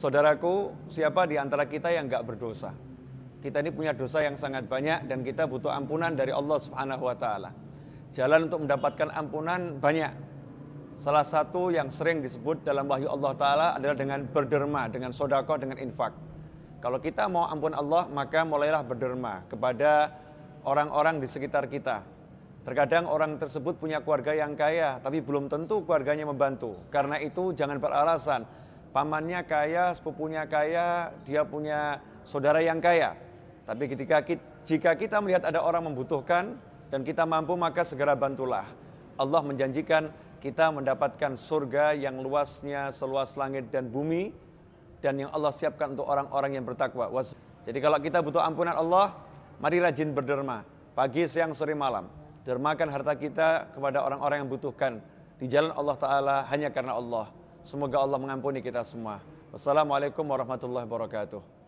Saudaraku, siapa di antara kita yang nggak berdosa? Kita ini punya dosa yang sangat banyak dan kita butuh ampunan dari Allah Subhanahu wa taala. Jalan untuk mendapatkan ampunan banyak. Salah satu yang sering disebut dalam wahyu Allah taala adalah dengan berderma, dengan sodako, dengan infak. Kalau kita mau ampun Allah, maka mulailah berderma kepada orang-orang di sekitar kita. Terkadang orang tersebut punya keluarga yang kaya, tapi belum tentu keluarganya membantu. Karena itu jangan beralasan, pamannya kaya, sepupunya kaya, dia punya saudara yang kaya. Tapi ketika kita, jika kita melihat ada orang membutuhkan dan kita mampu maka segera bantulah. Allah menjanjikan kita mendapatkan surga yang luasnya seluas langit dan bumi dan yang Allah siapkan untuk orang-orang yang bertakwa. Jadi kalau kita butuh ampunan Allah, mari rajin berderma. Pagi, siang, sore, malam. Dermakan harta kita kepada orang-orang yang butuhkan. Di jalan Allah Ta'ala hanya karena Allah. Semoga Allah mengampuni kita semua. Wassalamualaikum warahmatullahi wabarakatuh.